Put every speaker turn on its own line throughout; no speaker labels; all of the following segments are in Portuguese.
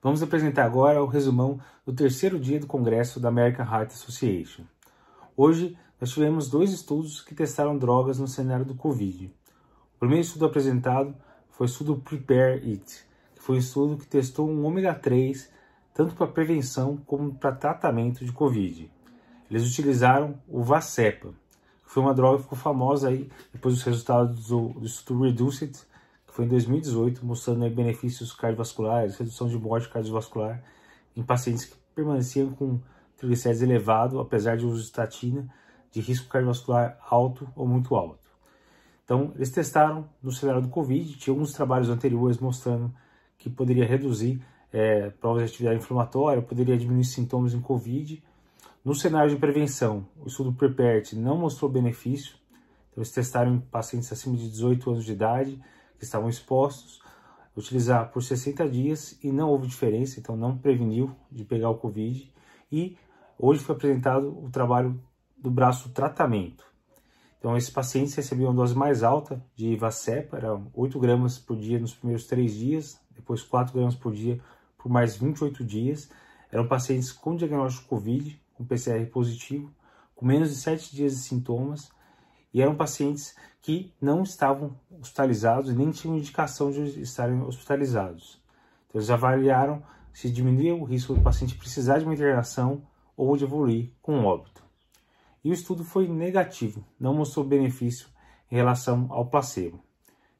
Vamos apresentar agora o resumão do terceiro dia do Congresso da American Heart Association. Hoje, nós tivemos dois estudos que testaram drogas no cenário do Covid. O primeiro estudo apresentado foi o estudo Prepare It, que foi um estudo que testou um ômega 3 tanto para prevenção como para tratamento de Covid. Eles utilizaram o Vacepa, que foi uma droga que ficou famosa aí depois dos resultados do, do estudo Reduce It, foi em 2018, mostrando né, benefícios cardiovasculares, redução de morte cardiovascular em pacientes que permaneciam com triglicérides elevado, apesar de uso de estatina, de risco cardiovascular alto ou muito alto. Então, eles testaram no cenário do Covid, tinha alguns trabalhos anteriores mostrando que poderia reduzir é, provas de atividade inflamatória, poderia diminuir sintomas em Covid. No cenário de prevenção, o estudo PREPERT não mostrou benefício, então eles testaram em pacientes acima de 18 anos de idade, que estavam expostos, utilizar por 60 dias e não houve diferença, então não preveniu de pegar o Covid. E hoje foi apresentado o trabalho do braço tratamento. Então, esses pacientes recebiam uma dose mais alta de Ivacepa, era 8 gramas por dia nos primeiros 3 dias, depois 4 gramas por dia por mais 28 dias. Eram pacientes com diagnóstico Covid, com PCR positivo, com menos de 7 dias de sintomas, e eram pacientes que não estavam hospitalizados e nem tinham indicação de estarem hospitalizados. Então, eles avaliaram se diminuía o risco do paciente precisar de uma internação ou de evoluir com óbito. E o estudo foi negativo, não mostrou benefício em relação ao placebo.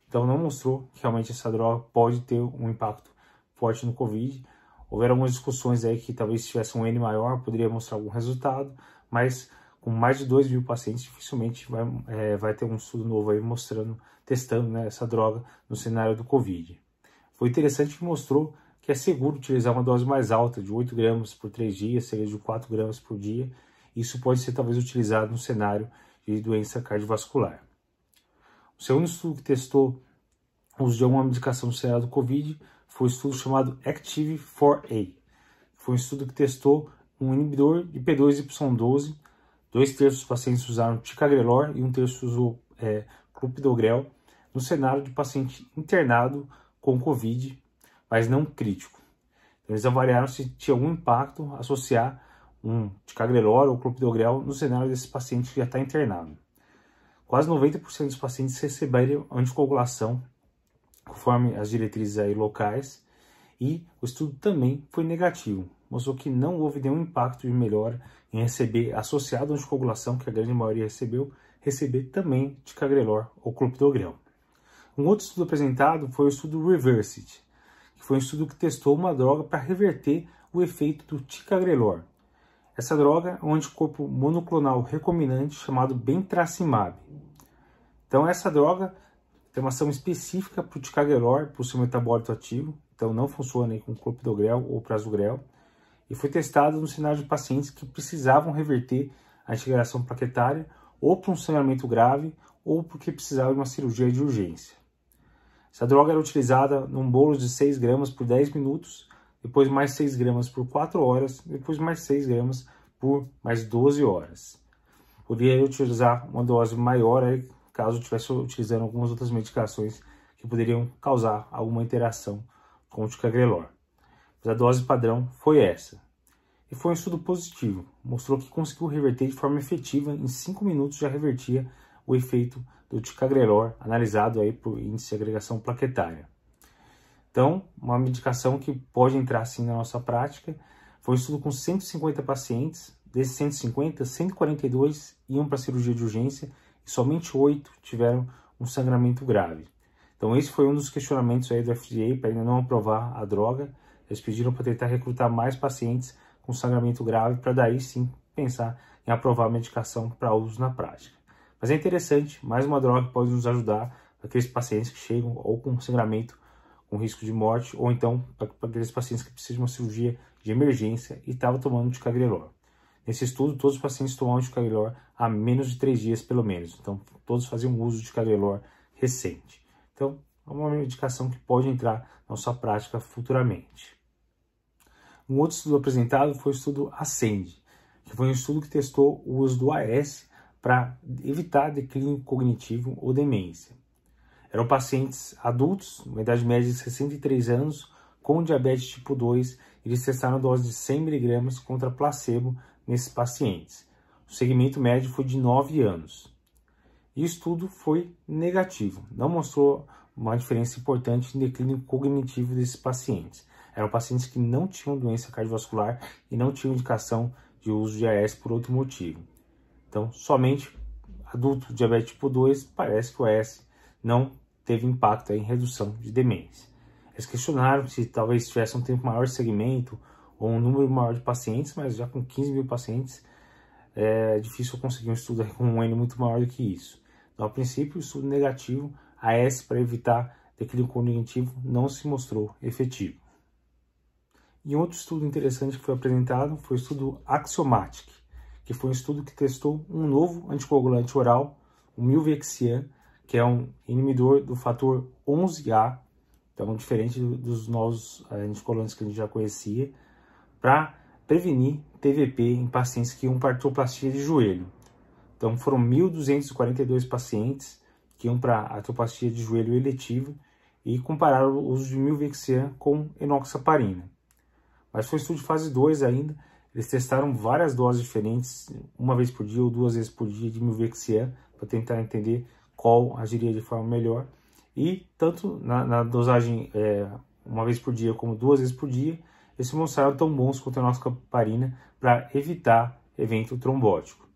Então não mostrou que realmente essa droga pode ter um impacto forte no COVID. Houveram algumas discussões aí que talvez se tivesse um N maior poderia mostrar algum resultado, mas com mais de 2 mil pacientes, dificilmente vai, é, vai ter um estudo novo aí mostrando, testando né, essa droga no cenário do Covid. Foi interessante que mostrou que é seguro utilizar uma dose mais alta, de 8 gramas por 3 dias, seria de 4 gramas por dia. Isso pode ser talvez utilizado no cenário de doença cardiovascular. O segundo estudo que testou o uso de alguma medicação no cenário do Covid foi um estudo chamado Active 4A. Foi um estudo que testou um inibidor de P2Y12 Dois terços dos pacientes usaram ticagrelor e um terço usou é, clopidogrel no cenário de paciente internado com Covid, mas não crítico. Então, eles avaliaram se tinha algum impacto associar um ticagrelor ou clopidogrel no cenário desse paciente que já está internado. Quase 90% dos pacientes receberam anticoagulação, conforme as diretrizes aí locais, e o estudo também foi negativo, mostrou que não houve nenhum impacto de melhora em receber, associado à anticoagulação que a grande maioria recebeu, receber também ticagrelor ou clopidogrel. Um outro estudo apresentado foi o estudo Reversity, que foi um estudo que testou uma droga para reverter o efeito do ticagrelor. Essa droga é um anticorpo monoclonal recombinante chamado bentracimab. Então essa droga tem uma ação específica para o ticagrelor, para o seu metabólito ativo, então não funciona com clopidogrel ou prasugrel, e foi testado no cenário de pacientes que precisavam reverter a integração plaquetária ou por um sangramento grave ou porque precisavam de uma cirurgia de urgência. Essa droga era utilizada num bolo de 6 gramas por 10 minutos, depois mais 6 gramas por 4 horas, depois mais 6 gramas por mais 12 horas. Podia utilizar uma dose maior caso estivesse utilizando algumas outras medicações que poderiam causar alguma interação com o ticagrelor. Mas a dose padrão foi essa. E foi um estudo positivo, mostrou que conseguiu reverter de forma efetiva, em 5 minutos já revertia o efeito do ticagrelor, analisado aí por índice de agregação plaquetária. Então, uma medicação que pode entrar sim na nossa prática. Foi um estudo com 150 pacientes, desses 150, 142 iam para cirurgia de urgência e somente 8 tiveram um sangramento grave. Então, esse foi um dos questionamentos aí do FDA para ainda não aprovar a droga, eles pediram para tentar recrutar mais pacientes com sangramento grave para daí sim pensar em aprovar a medicação para uso na prática. Mas é interessante, mais uma droga que pode nos ajudar aqueles pacientes que chegam ou com sangramento com risco de morte, ou então para aqueles pacientes que precisam de uma cirurgia de emergência e estavam tomando ticagrelor. Nesse estudo, todos os pacientes tomavam ticagrelor há menos de três dias, pelo menos. Então, todos faziam uso de ticagrelor recente. Então, é uma medicação que pode entrar na sua prática futuramente. Um outro estudo apresentado foi o estudo ACENDE, que foi um estudo que testou o uso do AS para evitar declínio cognitivo ou demência. Eram pacientes adultos, uma idade média de 63 anos, com diabetes tipo 2, eles testaram a dose de 100mg contra placebo nesses pacientes. O segmento médio foi de 9 anos. E o estudo foi negativo, não mostrou uma diferença importante em declínio cognitivo desses pacientes. Eram pacientes que não tinham doença cardiovascular e não tinham indicação de uso de AS por outro motivo. Então, somente adulto diabetes tipo 2 parece que o AS não teve impacto em redução de demência. Eles questionaram se talvez tivesse um tempo maior de segmento ou um número maior de pacientes, mas já com 15 mil pacientes é difícil conseguir um estudo com um N muito maior do que isso. Então, a princípio, o estudo negativo, AS para evitar declínio cognitivo, não se mostrou efetivo. E outro estudo interessante que foi apresentado foi o estudo Axiomatic, que foi um estudo que testou um novo anticoagulante oral, o Milvexian, que é um inibidor do fator 11A, então diferente dos novos eh, anticoagulantes que a gente já conhecia, para prevenir TVP em pacientes que iam para artroplastia de joelho. Então foram 1.242 pacientes que iam para artroplastia de joelho eletiva e compararam o uso de milvexian com enoxaparina. Mas foi um estudo de fase 2 ainda. Eles testaram várias doses diferentes, uma vez por dia ou duas vezes por dia de milvexian, é, para tentar entender qual agiria de forma melhor. E tanto na, na dosagem é, uma vez por dia como duas vezes por dia, eles mostraram tão bons quanto a nossa caparina para evitar evento trombótico.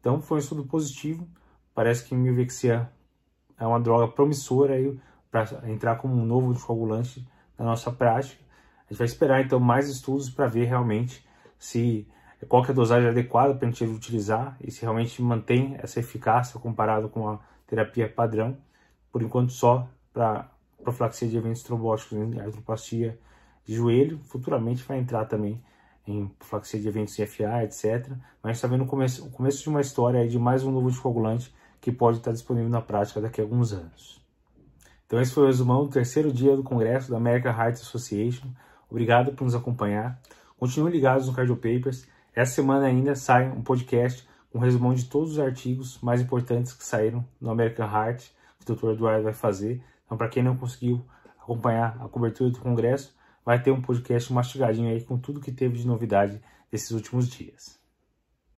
Então foi um estudo positivo. Parece que milvexian é, é uma droga promissora para entrar como um novo anticoagulante na nossa prática a gente vai esperar então mais estudos para ver realmente se qual é a dosagem adequada para a gente utilizar e se realmente mantém essa eficácia comparado com a terapia padrão. Por enquanto só para profilaxia de eventos trombóticos né, em artroplastia de joelho, futuramente vai entrar também em profilaxia de eventos em FA, etc. Mas está vendo o começo, o começo de uma história de mais um novo anticoagulante que pode estar tá disponível na prática daqui a alguns anos. Então esse foi o resumão do terceiro dia do Congresso da American Heart Association, Obrigado por nos acompanhar. Continuem ligados no Cardio Papers. Essa semana ainda sai um podcast com um resumão de todos os artigos mais importantes que saíram no American Heart, que o Dr. Eduardo vai fazer. Então, para quem não conseguiu acompanhar a cobertura do Congresso, vai ter um podcast mastigadinho aí com tudo que teve de novidade nesses últimos dias.